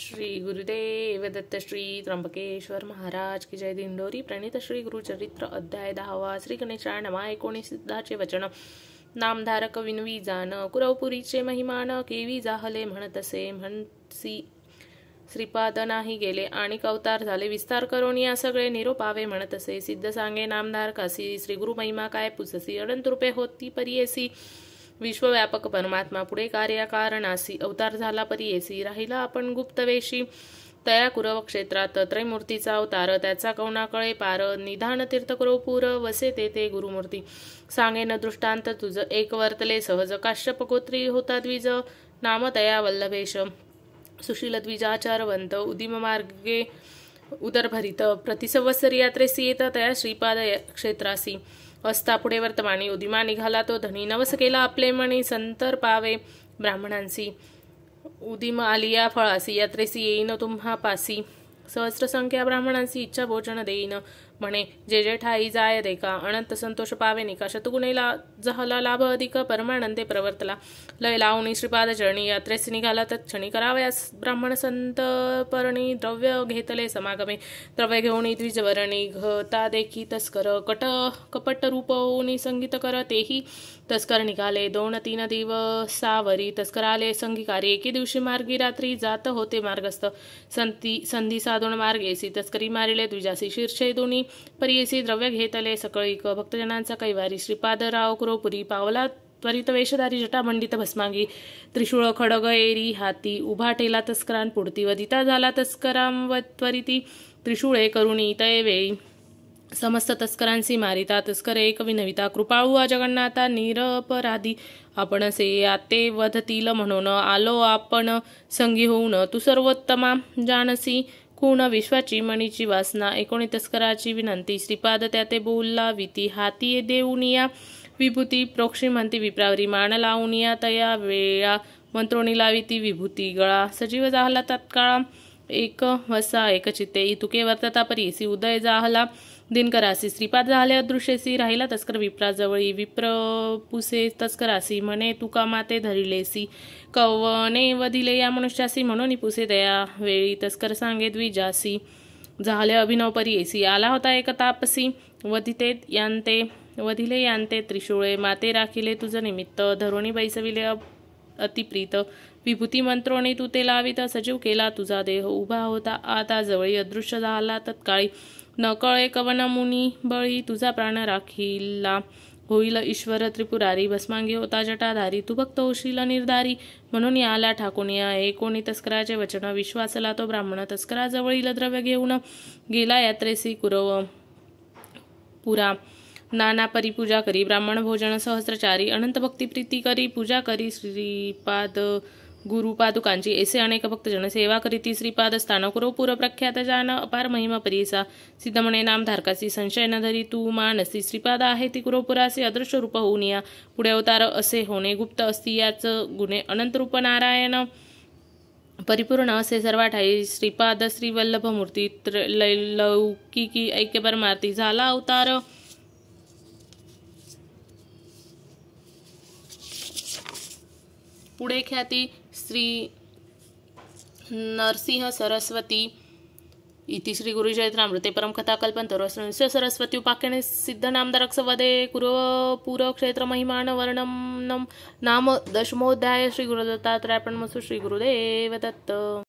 श्री गुरुदेव दत्त श्री त्र्यंबकेश्वर महाराज की जय दिंडोरी प्रणीत श्री गुरुचरित्र अध्याय दहावा श्री गणेशाय नमा एकोणीस सिद्धाचे वचन नामधारक विनवी जाण कुरवपुरीचे महिमान केवी जाहले म्हणत असे म्हणसी श्रीपाद नाही गेले आणि कवतार झाले विस्तार करून या सगळे निरोपावे म्हणत असे सिद्ध सांगे नामधारकासी श्री गुरु महिमा काय पुससी अडंत रूपे होती परियसी विश्वव्यापक परमात्मा पुढे कार्यकारणासी अवतार झाला परी राहिला आपण गुप्तवेशी तया कुरव क्षेत्रात त्रैमूर्तीचा अवतार त्याचा कौणाकळे पार निधान तीर्थ पूर वसे तेथे गुरुमूर्ती सांगेन दृष्टांत तुझ एक वर्तले सहज काश्यप होता द्विज नाम तया वल्लभेश सुशील द्विजाचारवंत उदिम मार्गे उदरभरित प्रतिसंवत्सर यात्रेसी येता तया श्रीपाद क्षेत्रासी पुढे वर्तमानी उदिमा निघाला तो धनी नवस केला आपले मणी संतर पावे ब्राह्मणांसी उदिम आलिया फळासी यात्रेसी येईन तुम्हा पासी संख्या ब्राह्मणांसी इच्छा भोजन देईन म्हणे जे जे ठाई जाय का अनंत संतोष निका शतगुणेला जहला लाभ अधिक परमानंदे प्रवर्तला लय लावणी श्रीपाद चरणी यात्रेस निघाला तत्क्षणी करावयास ब्राह्मण संत परणी द्रव्य घेतले समागमे द्रव्य घेऊन द्विजवरणी घता देखी तस्कर कट कपट रूप संगीत कर तेही तस्कर निघाले दोन तीन दिवसावरी तस्कराले संगीकारी एके दिवशी मार्गी रात्री जात होते मार्गस्थ संती संधी साधून मार्गेसी तस्करी मारिले द्विजासी शीर्षे दोन्ही परियसी द्रव्य घेतले सकळीक भक्तजनांचा कैवारी श्रीपादराव क्रोपुरी पावला त्वरित वेशधारी जटामंडित भस्मांगी त्रिशूळ खडग एरी हाती उभा टेला तस्करान व वदिता झाला तस्करां व त्वरिती त्रिशूळे करुणी तयवेई समस्त तस्करांसी मारिता तस्कर एक विनविता कृपाळू जगन्नाथा निरपराधी आपण से आते वधतील म्हणून आलो आपण संगी होऊन तू सर्वोत्तमा जानसी कुण विश्वाची मणीची वासना एकोणी तस्कराची विनंती श्रीपाद त्या ते बोलला विती हाती देऊनिया विभूती प्रोक्षिमंती विप्रावरी मान लावूनिया तया वेळा मंत्रोणी लाविती विभूती गळा सजीव जाहला तत्काळ एक वसा एक चित्ते इतुके वर्तता परी सी उदय जाहला आसी श्रीपाद झाले अदृश्यसी राहिला तस्कर विप्राजवळी विप्र पुसे तस्करासी म्हणे तुका माते धरिलेसी कवने वधिले या मनुष्यासी म्हणून पुसे दया वेळी तस्कर सांगे द्विजासी झाले अभिनव परी एसी आला होता एक तापसी वधिते यांते वधिले यांते त्रिशूळे माते राखिले तुझं निमित्त धरोणी बैसविले अतिप्रीत विभूती मंत्रोणी तू ते लावित सजीव केला तुझा देह उभा होता आता जवळी अदृश्य झाला तत्काळी नकळे कवनमुनी बळी तुझा प्राण राखिला होईल ईश्वर त्रिपुरारी भस्मांगी होता जटाधारी तू भक्त होशील निर्धारी म्हणून याला ठाकून या कोणी तस्कराचे वचन विश्वासला तो ब्राह्मण तस्कराजवळील द्रव्य घेऊन गेला यात्रेसी कुरव पुरा नाना परी पूजा करी ब्राह्मण भोजन सहस्रचारी अनंत भक्ती प्रीती करी पूजा करी श्रीपाद गुरुपादुकांची एसे अनेक भक्तजन सेवा करीती श्रीपाद स्थान कुरो प्रख्यात जान अपार महिमा परीसा सिद्धमणे नाम धारकासी संशय न धरी तू मानसी श्रीपाद आहे ती कुरोपुरासी अदृश्य रूप होऊन या पुढे अवतार असे होणे गुप्त असती याच गुणे अनंत रूप नारायण परिपूर्ण असे सर्व ठाई श्रीपाद श्रीवल्लभ मूर्ती लौकिकी ऐक्य परमार्थी झाला अवतार पुढे ख्याती श्री नरसिंह सरस्वती इति श्री गुरुचरित्रामृते परम कथा कल्पंतर नृसिंह सरस्वती उपाख्याने सिद्ध नामदारक सवदे कुरुपूर क्षेत्र महिमान वर्णम नाम दशमोध्याय श्री गुरुदत्तात्रय श्री गुरुदेव दत्त